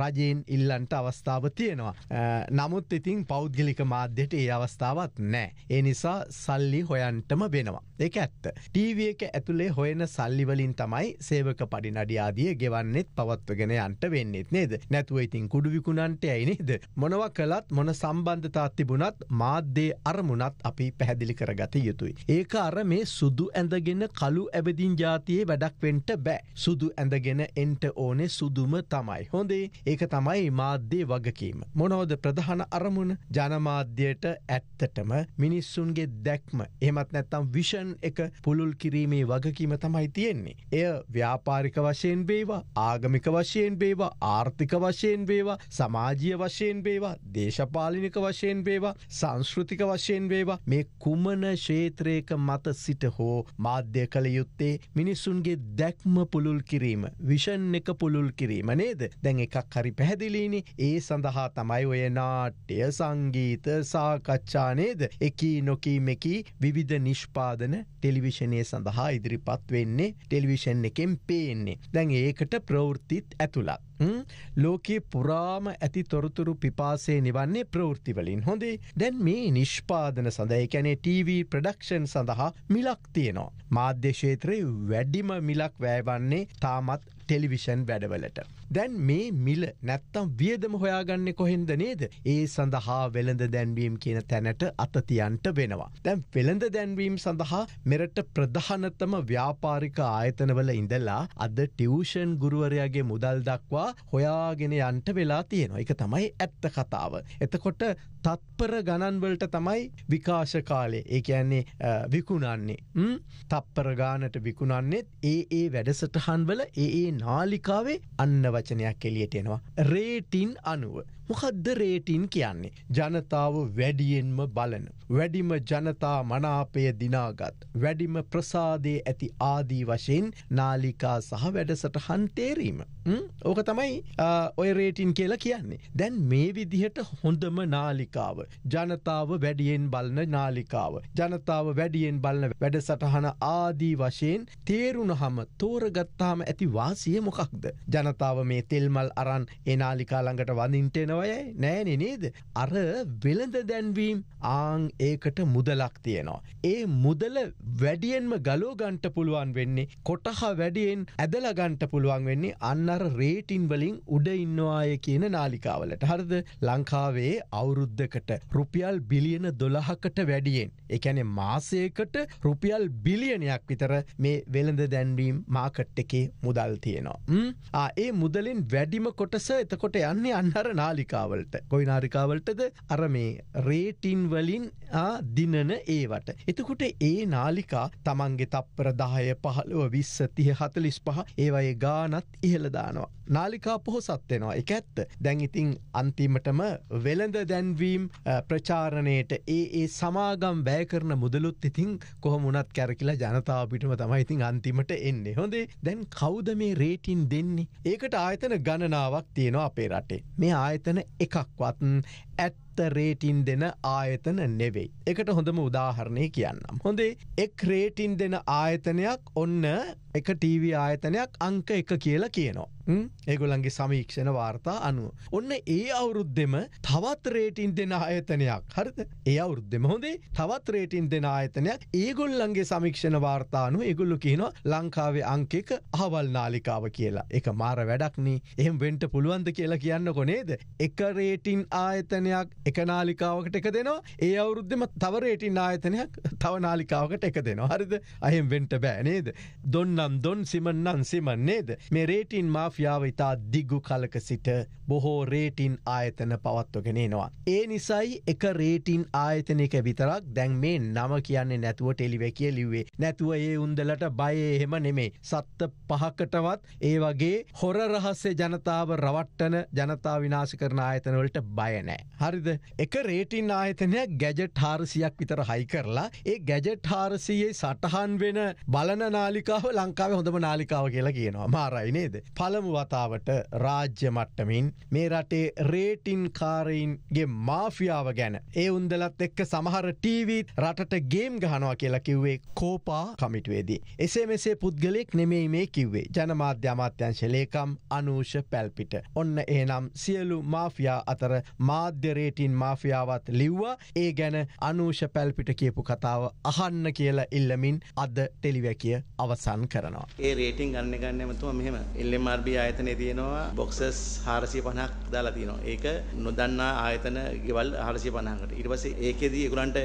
රජයෙන් ඉල්ලන්ට අවස්ථාව තියෙනවා. නමුත් ඉතින් පෞද්ගලික මාධ්‍යයට ඒ අවස්ථාවත් නෑ. ඒ නිසා සල්ලි හොයන්ටම වෙනවා. දෙක ඇත්ත. ටීව එක ඇතුළේ හොයන සල්ලිවලින් තමයි සේවක පඩි නඩියාදිය ගෙවන්නෙත් පවත්වගෙන යන්ට වෙන්නෙත් නේද නැතුව ඉතින් කුඩුවිකුණන්ට ඇයිනේද. මොනව කළත් මොන සම්බන්ධතාත් තිබුණත් මාධ්‍යය අරමුණත් අපි පැහැදිලි කරගත යුතුයි. ඒක අර මේ සුදු ඇඳගෙන කළු ඇබදින් ජාතියේ වැඩක් වෙන්ට එන්ට බෑ. සුදු ඇඳගෙන එන්ට ඕනෙ සුදුම තමයි. හොඳේ ඒක තමයි මාධ්‍යය වගකීම. මොනෝද ප්‍රධාන අරමුණ ජනමාධ්‍යයට ඇත්තටම මිනිස්සුන්ගේ දැක්ම එමත් නැත්තම් විෂන් එක පුළුල් කිරීමේ වගකීම තමයි තියෙන්නේ. එය ව්‍යාපාරික වශයෙන් බේවා ආගමික වශයෙන් බේවා ආර්ථික වශයෙන් බේවා සමාජය වශයෙන් බේවා දේශපාලිනික වශයෙන් බේවා සංස්කෘතික වශයෙන් වේවා මේ කුමන ශේත්‍රයක මත සිට හෝ මාධ්‍ය කළ යුත්තේ මිනිස්සුන්ගේ දැක් දැක්ම පුළුල් කිරීම විෂන් එක පුළුල් කිරීම නේද දැන් එකක් හරි පැහැදිලිනි ඒ සඳහා තමයි ඔය නාට්‍ය සංගීත සාකච්ඡා නේද එකී නොකී මෙකී විවිධ නිෂ්පාදන ටෙලිවිෂණය සඳහා ඉදිරිපත් වෙන්නේ ටෙලිවිෂන් එකෙන් පේන්නේ දැන් ඒකට ප්‍රවෘත්තිත් ඇතුළත් ලෝකයේ පුරාම ඇති තොරතුරු පිපාසේ නිවන්නේ ප්‍රෘතිවලින් හොඳේ දැන් මේ නිෂ්පාදන සඳයි කැනේ TV ප්‍රඩක්ෂන් සඳහා මිලක් තියෙනවා. මාධ්‍යශේත්‍රයේ වැඩිම මිලක් වැෑවන්නේ තාමත් ටෙලිවිෂන් වැඩවලට. දැන් මේ මිල නැත්තම් වියදම හොයාගන්න කොහෙන්ද නේද. ඒ සඳහා වෙළඳ දැන්වීම් කියන තැනට අතතියන්ට වෙනවා. දැන් වෙළඳ දැන්වීම් සඳහා මෙරට ප්‍රධානතම ව්‍යාපාරික ආයතනවල ඉඳලා අද ටියවෂන් ගුරුවරයාගේ මුදල් දක්වා හොයාගෙන යන්ට වෙලා තියෙනවා. එක තමයි ඇත්ත කතාව. එතකොට තත්පර ගණන්වලට තමයි විකාශ කාලේ ඒ කියන්නේ විකුණන්නේ. තප්පර ගානට විකුණන්නේත් ඒ ඒ වැඩසටහන්වල ඒ ඒ නාලිකාවේ අන්නව වචනයක් එලියට එනවා. රේටින් අනුව. මොකද්ද රේටින් කියන්නේ. ජනතාව වැඩියෙන්ම බලන. වැඩිම ජනතා මනාපය දිනාගත්. වැඩිම ප්‍රසාදේ ඇති ආදී වශයෙන් නාලිකා සහ වැඩසටහන් තේරීම. ඕක තමයි ඔය රේටින් කියලා කියන්නේ. දැන් මේ විදිහට හොඳම නාලිකාව. ජනතාව වැඩියෙන් බලන නාලිකාව. ජනතාව වැඩියෙන් බලන වැඩසටහන ආදී වශයෙන් තේරුණහම තෝරගත්තාම ඇති වාසිය මොකක්ද. ජනතාව මේ තෙල්මල් අරන් එනාලිකා ළඟට වඳින්ටෙනව යනවයයි නෑනෙ නේද. අර වෙළඳ දැන්වීම් ආං ඒකට මුදලක් තියෙනවා. ඒ මුදල වැඩියෙන්ම ගලෝ ගන්ට පුළුවන් වෙන්නේ කොටහා වැඩියෙන් ඇදල ගන්ට පුළුවන් වෙන්නේ අන්නර රේටින් වලින් උඩ ඉන්නවාය කියන නාලිකාවලට හරද ලංකාවේ අවුරුද්ධකට රුපියල් බිලියන දොළහකට වැඩියෙන්. එකැනෙ මාසයකට රුපියල් බිලියනයක් විතර මේ වෙළඳ දැන්වීම් මාකට් එකේ මුදල් තියෙනවා. ඒ මුදලින් වැඩිම කොටස එතකොට යන්නේ අන්නර නාලික නාරිකාවලට කොයි නාරිකාවලටද අර මේ රේටින් වලින් දිනන ඒවට. එතකොට ඒ නාලිකා තමන්ගේ තප්පර දහය පහළුව විස්ස තිය හතලිස් පහ ඒවයේ ගානත් ඉහළදානවා. නාලිකා පොහොසත්වෙනවා එක ඇත්ත දැන් ඉතිං අන්තිමටම වෙළඳ දැන්වීම් ප්‍රචාරණයට ඒ ඒ සමාගම් වැෑ කරන මුදලුත් ඉතිං කොහොමුණත් කැරකිලා ජනතාවපිටම තමයි ඉතින් අන්තිමට එන්නේ හොඳේ දැන් කෞද මේ රේටින් දෙන්නේ ඒකට ආයතන ගණනාවක් තියෙනවා අපේ රටේ මේ ආයතන එකක්වත් ඇත් සමත්ත රේටින් දෙන ආයතන නෙවෙයි. එකට හොඳම උදාහරණය කියන්නම්. හොඳේ එක් රේටින් දෙන ආයතනයක් ඔන්න එක ටීවී ආයතනයක් අංක එක කියලා කියනවා. ඒගොලන්ගේ සමීක්ෂණ වාර්තා අනුව. ඔන්න ඒ අවුරුද්දෙම තවත් රේටින් දෙන ආයතනයක් හරිද ඒ අවුරුද්දෙම හොදේ තවත් රේටින් දෙන ආයතනයක් ඒගොල්ලන්ගේ සමික්ෂණ වාර්තානු එගොල්ලු කියනවා ලංකාවේ අංකෙක අහවල් නාලිකාව කියලා එක මාර වැඩක්නේ එහෙම වෙන්ට පුළුවන්ද කියලා කියන්න කොනේද එක රේටින් ආයතනයක් එක නාලිකාවකට එක දෙනවා ඒ අවුරුද්ධම තවරේටින් ආයතනයක් තව නාලිකාවකට එක දෙනවා හරිද අහෙම් වෙන්ට බෑනේද දොන්නම් දොන් සිමන්නන් සිමන් නේද මේ රේටින් මාෆියාව ඉතා දිග්ගු කලක සිට බොහෝ රේටින් ආයතන පවත්වගෙනනවා. ඒ නිසයි එක රේටින් ආයතනක විතරක් දැන් මේ නම කියන්නේ නැතුව ටෙලිවෙ කිය ලිවේ නැතුව ඒ උන්දලට බයේ එහෙම නෙමේ සත්ත පහකටවත් ඒ වගේ හොර රහස්සේ ජනතාව රවට්ටන ජනතා විනාශ කරන ආයතනවලට බයනෑ. හරිද හරිද එක රේටින් ආයතනයක් ගැජට් හාරසියක් විතර හයි කරලා ඒ ගැජට් හාරසියේ සටහන් වෙන බලන නාලිකාව ලංකාව හොඳම නාලිකාව කියලා කියනවා මාරයි නේද පළමු වතාවට රාජ්‍ය මට්ටමින් මේ රටේ රේටින් කාරයින්ගේ මාෆියාව ගැන ඒ උන්දලත් එක්ක සමහර ටීවීත් රටට ගේම් ගහනවා කියලා කිව්වේ කෝපා කමිටුවේදී එසේ මෙසේ පුද්ගලෙක් නෙමෙයි මේ කිව්වේ ජනමාධ්‍ය අමාත්‍යංශ ලේකම් අනූෂ පැල්පිට ඔන්න ඒනම් සියලු මාෆියා අතර මාධ්‍යරේට 19 මාෆියාවත් ලිව්වා ඒ ගැන අනූෂ පැල්පිට කියපු කතාව අහන්න කියලා ඉල්ලමින් අද ටෙලිවැකිය අවසන් කරනවා. ඒ රේටිං ගන්න ගන්නමතුම මෙහම එල්ලමර්බ ආයතනය තියෙනවා බොක්සස් හාරසිය පනක් දාලා තියෙනවා ඒක නොදන්නා ආයතන ගෙවල් හරසිය පනහකට ඉටවස ඒකෙදී ගුලන්ට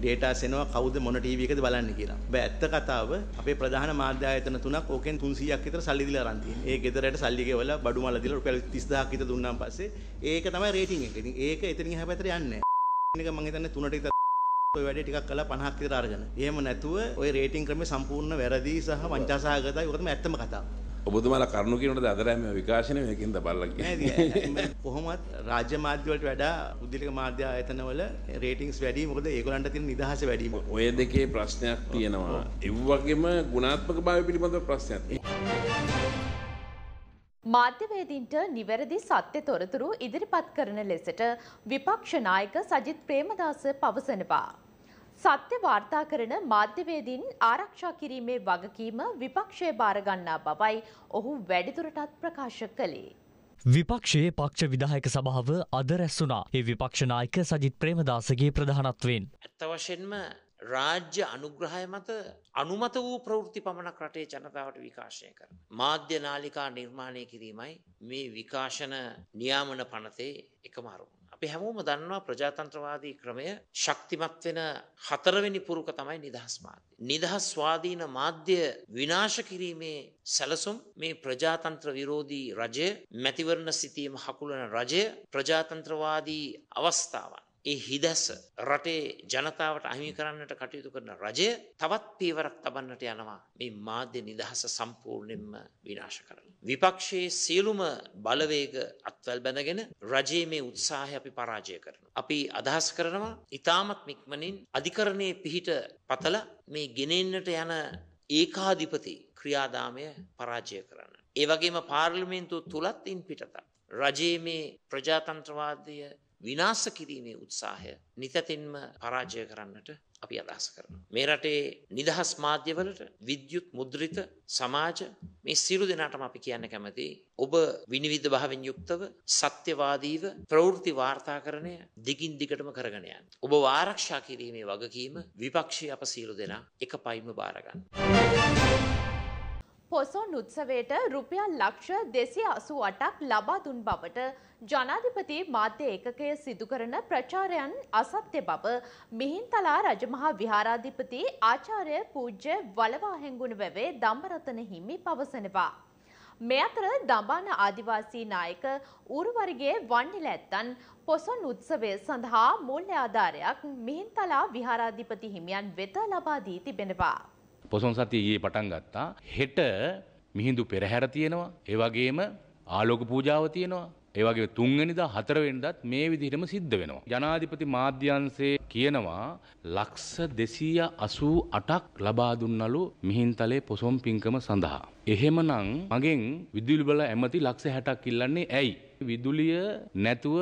ඩේටා සෙනවා කවද මොනටීවකද බලන්න කියලා ඇත්ත කතාව අපේ ප්‍රධාන මාධ්‍යායතන තුනක් ඕකෙන් තුන්සියක් එතර සල්ලිදිල රන්තිය ඒ ගෙදරට සල්ලිගෙවල බඩු මලදිල පැල් තිස්දාකිත දුන්නම් පස්සේ ඒක තමයි රේටිං එක ඉතින් ඒක එතනින් ඉතින් එහා පැත්තට යන්නේ නැහැ. එක මම හිතන්නේ තුනට ඉතත් ඔය වැඩේ ටිකක් කළා 50ක් විතර අරගෙන. එහෙම නැතුව ඔය රේටින් ක්‍රමය සම්පූර්ණ වැරදි සහ වංචාසහගතයි. ඒක තමයි ඇත්තම කතාව. ඔබතුමාලා කරුණු කියනකොට අද රෑ මේ විකාශනය මේකෙන් දබල්ලා කියන්නේ. කොහොමවත් රාජ්‍ය මාධ්‍ය වලට වඩා උද්දීලක මාධ්‍ය ආයතනවල රේටින්ග්ස් වැඩි මොකද ඒගොල්ලන්ට තියෙන නිදහස වැඩි. ඔය දෙකේ ප්‍රශ්නයක් තියෙනවා. ඒ වගේම ගුණාත්මක භාවය පිළිබඳව ප්‍රශ්නයක්. මාධ්‍යවේදීන්ට නිවැරදි සත්‍ය තොරතුරු ඉදිරිපත් කරන ලෙසට විපක්ෂ නායක සජිත් ප්‍රේමදාස පවසනවා. සත්‍ය වාර්තා කරන මාධ්‍යවේදීන් ආරක්ෂා කිරීමේ වගකීම විපක්ෂය බාරගන්නා බවයි ඔහු වැඩිදුරටත් ප්‍රකාශ කළේ. විපක්ෂයේ පක්ෂ විදායක සභාව අද රැස්සුනා. ඒ විපක්ෂ නායක සජිත් ප්‍රේමදාසගේ ප්‍රධානත්වයෙන්. ඇත්ත වශයෙන්ම රාජ්‍ය අනුග්‍රහය මත අනුමත වූ ප්‍රවෘත්ති පමණක් රටේ ජනතාවට විකාශය කරන. මාධ්‍ය නාලිකා නිර්මාණය කිරීමයි මේ විකාශන නියාමන පනතේ එකම අරමුණ. අපි හැමෝම දන්නවා ප්‍රජාතන්ත්‍රවාදී ක්‍රමය ශක්තිමත් වෙන හතරවෙනි පුරුක තමයි නිදහස් මාධ්‍ය. නිදහස් ස්වාධීන මාධ්‍ය විනාශ කිරීමේ සැලසුම් මේ ප්‍රජාතන්ත්‍ර විරෝධී රජය මැතිවරණ සිතීම හකුලන රජය ප්‍රජාතන්ත්‍රවාදී අවස්ථාවන් ඒ හිදැස රටේ ජනතාවට අහිමි කරන්නට කටයුතු කරන රජය තවත් පීවරක් තබන්නට යනවා මේ මාධ්‍ය නිදහස සම්පූර්ණයෙන්ම විනාශ කරලා. විපක්ෂයේ සියලුම බලවේග අත්වල් බැඳගෙන රජයේ මේ උත්සාහය අපි පරාජය කරනවා. අපි අදහස් කරනවා ඊටමත් මික්මනින් අධිකරණයේ පිහිට පතල මේ ගෙනෙන්නට යන ඒකාධිපති ක්‍රියාදාමය පරාජය කරන්න. ඒ වගේම පාර්ලිමේන්තුව තුලත් ඉන් පිටතට රජයේ මේ ප්‍රජාතන්ත්‍රවාදය විනාශ කිරීමේ උත්සාහය නිතතින්ම පරාජය කරන්නට අපි අදහස් කරනවා. මේ රටේ නිදහස් මාධ්‍යවලට විද්‍යුත් මුද්‍රිත සමාජ මේ සියලු දෙනාටම අපි කියන්න කැමති ඔබ විනිවිද භාවෙන් යුක්තව සත්‍යවාදීව ප්‍රවෘත්ති වාර්තාකරණය දිගින් දිගටම කරගෙන යන්න. ඔබ ආරක්ෂා කිරීමේ වගකීම විපක්ෂයේ අප සියලු දෙනා එකපයින්ම බාර ගන්න. පොසොන් උත්සවයට රුපියල් ලක්ෂ දෙසිය අසු අටක් ලබා දුන් බවට ජනාධිපති මාධ්‍ය ඒකකය සිදුකරන ප්‍රචාරයන් අසත්‍ය බව මිහින්තලා රජමහා විහාරාධිපති ආචාර්ය පූජ්‍ය වලවාහෙංගුණ වැවේ දම්බරතන හිමි පවසනවා. මේ අතර දඹාන ආදිවාසී නායක ඌරුවරිගේ වන්නිල ඇත්තන් පොසොන් උත්සවය සඳහා මූල්‍ය ආධාරයක් මිහින්තලා විහාරාධිපති හිමියන් වෙත ලබා දී තිබෙනවා. පොසොන් සතිය ඊයේ පටන් ගත්තා. හෙට මිහිඳු පෙරහැර තියෙනවා. ඒ වගේම ආලෝක පූජාව තියෙනවා. ඒ වගේ තුන්වෙනිදා හතරවෙනිදාත් මේ විදිහටම සිද්ධ වෙනවා. ජනාධිපති මාධ්‍යංශයේ කියනවා ලක්ෂ 288ක් ලබා දුන්නලු මිහින්තලේ පොසොන් පින්කම සඳහා. එහෙමනම් මගෙන් විදුලි බල ඇමති ලක්ෂ 60ක් ඉල්ලන්නේ ඇයි? විදුලිය නැතුව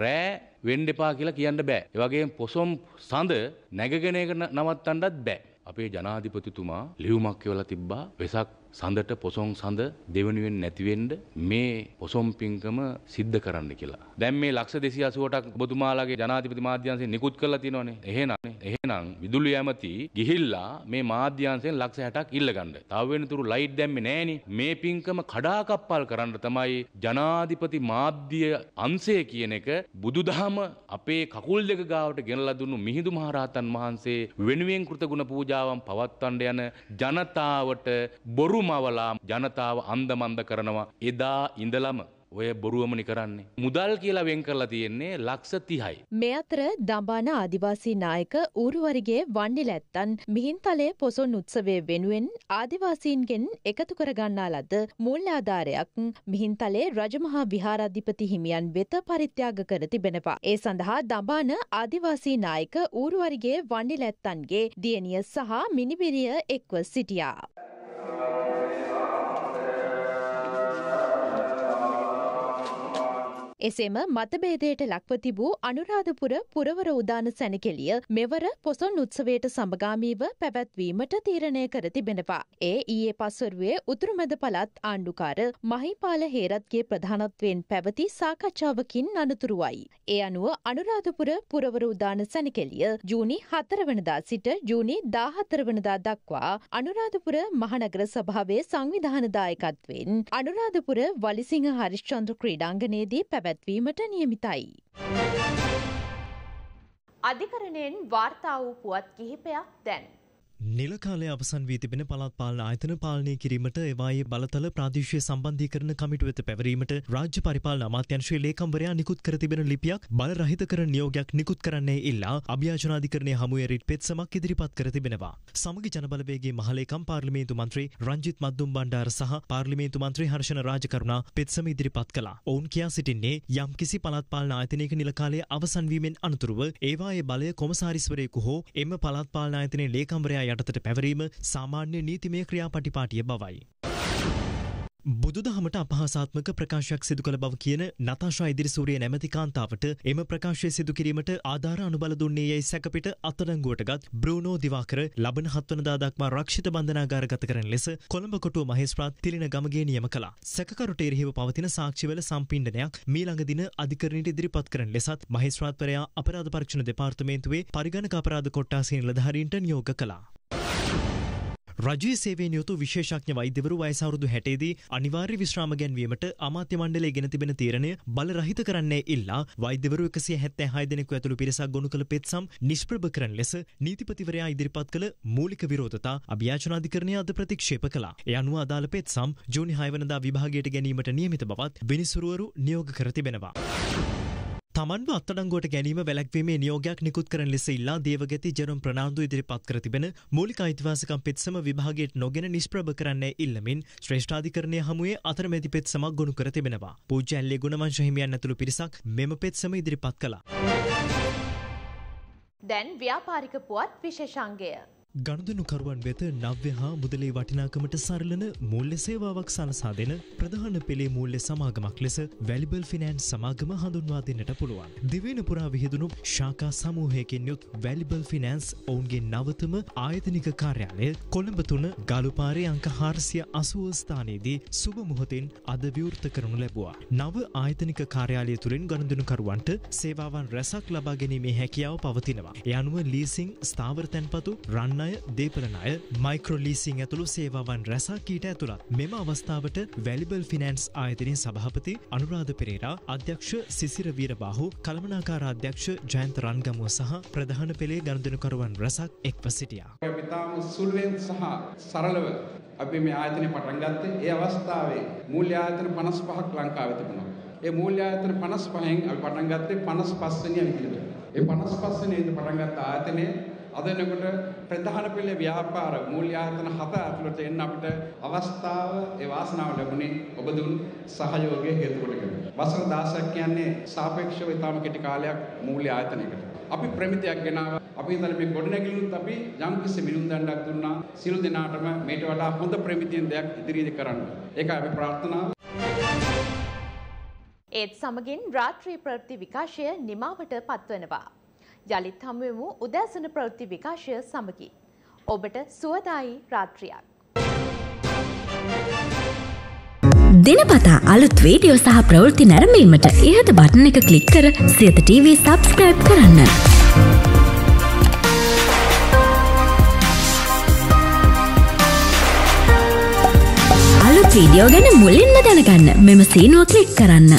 රෑ වෙන්න එපා කියලා කියන්න බෑ. ඒ වගේම පොසොන් සඳ නැගගෙන එක නවත්තන්නත් බෑ. අපේ ජනාධිපතිතුමා ලියුමක් කියවලා තිබ්බා වෙසක් සඳට පොසොන් සඳ දෙවනුවෙන් නැතිවෙන්ඩ මේ පොසොම් පින්කම සිද්ධ කරන්න කියලා. දැම් මේ ලක්ෂ දෙසි අසුවටක් බොතුමාලාගේ ජනාතිපති මාධ්‍යන්සේ නිකුත් කල තිනවනේ එහෙනම් එහෙනම් විදුලි ඇමති ගිහිල්ලා මේ මාධ්‍යන්සයෙන් ලක්ෂ හැටක් ඉල්ලගන්න තවෙන තුරු ලයිට් දැම්ම නෑනි මේ පින්කම කඩාකප්පල් කරන්න තමයි ජනාධිපති මාධ්‍ය අන්සේ කියන එක බුදුදහම අපේ කකුල් දෙක ගාවට ගෙනලා දුන්නු මිහිඳු මහරහතන් වහන්සේ වෙනුවෙන් කෘතගුණ පූජාවන් පවත්වන්න යන ජනතාවට බොරු නියමවලා ජනතාව අන්දමන්ද කරනවා එදා ඉඳලම ඔය බොරුවමනි කරන්නේ. මුදල් කියලා වෙන් කරලා තියෙන්නේ ලක්ෂ තිහයි. මේ අතර දම්බාන ආදිවාසී නායක ඌරුවරිගේ වන්නිල ඇත්තන් මිහින්තලේ පොසොන් උත්සවය වෙනුවෙන් ආදිවාසීන්ගෙන් එකතු කරගන්නා ලද මුල් ආධාරයක් මිහින්තලේ රජමහා විහාරාධිපති හිමියන් වෙත පරිත්‍යාග කර තිබෙනවා. ඒ සඳහා දඹාන ආදිවාසී නායක ඌරුවරිගේ වන්නිල ඇත්තන්ගේ දියණිය සහ මිනිබිරිය එක්ව සිටියා. එසේම මතභේදයට ලක්ව තිබූ අනුරාධපුර පුරවර උදාන සැනකෙලිය මෙවර පොසොන් උත්සවයට සමගාමීව පැවැත්වීමට තීරණය කර තිබෙනවා. ඒ ඊයේ පස්වරුවේ උතුරුමැද පළත් ආණ්ඩුකාර මහිපාල හේරත්ගේ ප්‍රධානත්වයෙන් පැවති සාකච්ඡාවකින් අනතුරුවයි. ඒ අනුව අනුරාධපුර පුරවර උදාන සැනකෙලිය ජූනි හතරවනදා සිට ජූනි දාහතරවනදා දක්වා අනුරාධපුර මහනගර සභාවේ සංවිධානදායකත්වෙන් අනුරාධපුර වලිසිංහ හරිශ්චන්ද්‍ර ක්‍රීඩාංගනයේදී පැවැ පැවැත්වීමට නියමිතයි. අධිකරණයෙන් වාර්තා වූ පුවත් කිහිපයක් දැන්. නිලකාලය අවසන් වී තිබෙන පළාත් පාලන ආයතන පාලනය කිරීමට ඒවායේ බලතල ප්‍රාදේශීය සම්බන්ධීකරණ කමිටුව වෙත පැවරීමට රාජ්‍ය පරිපාලන අමාත්‍යංශයේ ලේකම්වරයා නිකුත් කර තිබෙන ලිපියක් බලරහිත කර නියෝගයක් නිකුත් කරන්නේ ඉල්ලා අභ්‍යාජනාධිකරණය හමුවේ රිට් පෙත්සමක් ඉදිරිපත් කර තිබෙනවා. සමගි ජනබලවේගේ මහලේකම් පාර්ලිමේන්තු මන්ත්‍රී රංජිත් මද්දුම් බණ්ඩාර සහ පාර්ලිමේන්තු මන්ත්‍රී හර්ෂණ රාජකරුණා පෙත්සම ඉදිරිපත් කළා. ඔවුන් කියා සිටින්නේ යම්කිසි පළාත් පාලන ආයතනයක නිලකාලය අවසන් වීමෙන් අනතුරුව ඒවායේ බලය කොමසාරිස්වරයෙකු හෝ එම පළාත් පාලන ආයතනයේ ලේකම්වරයා යටතට පැවරීම සාමාන්‍ය නීතිමය ක්‍රියාපටිපාටිය බවයි. බුදුදහමට අපහාසාත්මක ප්‍රකාශයක් සිදු කළ බව කියන නතාශා ඉදිරිසූරිය නැමැති කාන්තාවට එම ප්‍රකාශය සිදු කිරීමට ආධාර අනුබල දුන්නේ යැයි සැකපිට අත්අඩංගුවට ගත් බ්‍රූනෝ දිවාකර ලබන හත්වනදා දක්වා රක්ෂිත බන්ධනාගාර ගත කරන ලෙස කොළඹ කොටුව මහේස්ත්‍රාත් තිරින ගමගේ නියම කළා. සැකකරුට එරෙහිව පවතින සාක්ෂිවල සම්පින්ඩනයක් මීළඟ දින අධිකරණයට ඉදිරිපත් කරන ලෙසත් මහේස්ත්‍රාත්වරයා අපරාධ පරීක්ෂණ දෙපාර්තමේන්තුවේ පරිගණක අපරාධ කොට්ටාසයේ නිලධාරීන්ට නියෝග කළා. රජයේ සේවයෙන් යුතු විශේෂඥ වෛද්‍යවරු වයස අවුරුදු 60 දී අනිවාර්ය විශ්‍රාම ගැන්වීමට අමාත්‍ය මණ්ඩලය ගෙන තිබෙන තීරණය බලරහිත කරන්නේ ඉල්ලා වෛද්‍යවරු 176 දෙනෙකු ඇතුළු පිරිසක් ගොනු කළ පෙත්සම් නිෂ්ප්‍රභ කරන ලෙස නීතිපතිවරයා ඉදිරිපත් කළ මූලික විරෝධතා අභියාචනාධිකරණය අද ප්‍රතික්ෂේප කළා. ඒ අනුව අදාළ පෙත්සම් ජූනි 6 වෙනිදා විභාගයට ගැනීමට නියමිත බවත් විනිසුරුවරු නියෝග කර තිබෙනවා. තමන්ව අත්තඩංගුවට ගැනීම වැලැක්වීමේ නියෝගයක් නිකුත් කරන ලෙස ඉල්ලා දේවගති ජරුම් ප්‍රනාාන්දු ඉදිරිපත් කර තිබෙන මූලික අයිතිවාසකම් පෙත්සම විභාගයට නොගෙන නිෂ්ප්‍රභ කරන්නේ ඉල්ලමින් ශ්‍රේෂ්ඨාධිකරණය හමුවේ අතරමැති පෙත්සමක් ගොුණු කර තිබෙනවා. පූජැල්ලේ ගුණවංශ හිමියන් ඇතුළු පිරිසක් මෙම පෙත්සම ඉදිරිපත් කළා. දැන් ව්‍යාපාරික පුවත් විශේෂංගය. ගණුදනුකරුවන් වෙත නව්‍ය හා මුදලේ වටිනාකමට සරලන මුල්ල සේවාවක් සලසා දෙන ප්‍රධාන පෙළේ මුල්ලෙ සමාගමක් ලෙස වැලිබල් ෆිනෑන්ස් සමාගම හඳුන්වා දෙන්නට පුළුවන්. දෙවෙන පුරා විහිදුණු ශාකා සමූහයකෙන් යුත් වැලිබල් ෆිනෑන්ස් ඔවුන්ගේ නවතම ආයතනික කාර්යාලය කොළඹ තුන ගලුපාරේ අංක හාරසිය අසුව ස්ථානයේදී සුබ මුහොතින් අද විවෘත කරනු ලැබවා. නව ආයතනික කාර්යාලය තුළින් ගණුදනුකරුවන්ට සේවාවන් රැසක් ලබා ගැනීමේ හැකියාව පවතිනවා. එයනුව ලීසිං ස්ථාවර තැන්පතු රන්නයි වාහනය දේපලනය මයික්‍රොලිසිං ඇතුළු සේවාවන් රැසා කීට ඇතුළත් මෙම අවස්ථාවට වැලිබල් ෆිනන්ස් ආයතනින් සභහපති අනුරාධ පෙරේරා අධ්‍යක්ෂ සිසිරවීර බාහු කළමනාකාර අධ්‍යක්ෂ ජයන්ත රන්ගමුව සහ ප්‍රධාන පෙළේ ගණදනුකරුවන් රැසක් එක්ව සිටියා. ඉතාම සුල්වෙන් සහ සරලව අපි මේ ආයතනය පටන් ගත්තේ ඒ අවස්ථාවේ මූල්‍ය ආයතන 55ක් ලංකාවේ තිබුණා. ඒ මූල්‍ය ආයතන 55න් අපි පටන් ගත්තේ 55 වෙනි විදිහට. ඒ 55 වෙනි ඉඳ පටන් ගත්ත ආයතනයේ අද වෙනකොට ප්‍රධාන පෙළ ව්‍යාපාර මූල්‍ය ආයතන හත ඇතුළත එන්න අපිට අවස්ථාව ඒ වාසනාව ලැබුණේ ඔබ දුන් සහයෝගයේ හේතු කොටගෙන. වසර 16ක් කියන්නේ සාපේක්ෂව ඉතාම කෙටි කාලයක් මූල්‍ය ආයතනයකට. අපි ප්‍රමිතියක් ගෙනාවා. අපි ඉතල මේ ගොඩනැගිලුත් අපි යම් කිසි මිනුම් දණ්ඩක් දුන්නා. සියලු දෙනාටම මේට වඩා හොඳ ප්‍රමිතියෙන් දෙයක් ඉදිරියේදී කරන්න. ඒකයි අපි ප්‍රාර්ථනාව. ඒත් සමගින් රාත්‍රී ප්‍රවෘත්ති විකාශය නිමාවට පත්වනවා. යළිත් හමුවෙමු උදෑසන ප්‍රවෘත්ති විකාශය සමගින්. ඔබට සුවදායි රාත්‍රියක්. දෙනපතා අලුත් වීඩියෝ සහ ප්‍රවෘත්ති නැරඹීමට ඉහත බටන එක ක්ලික් කර සියත TV සබස්ක්‍රයිබ් කරන්න. අලුත් වීඩියෝ ගැන මුලින්ම දැනගන්න මෙම සීනුව ක්ලික් කරන්න.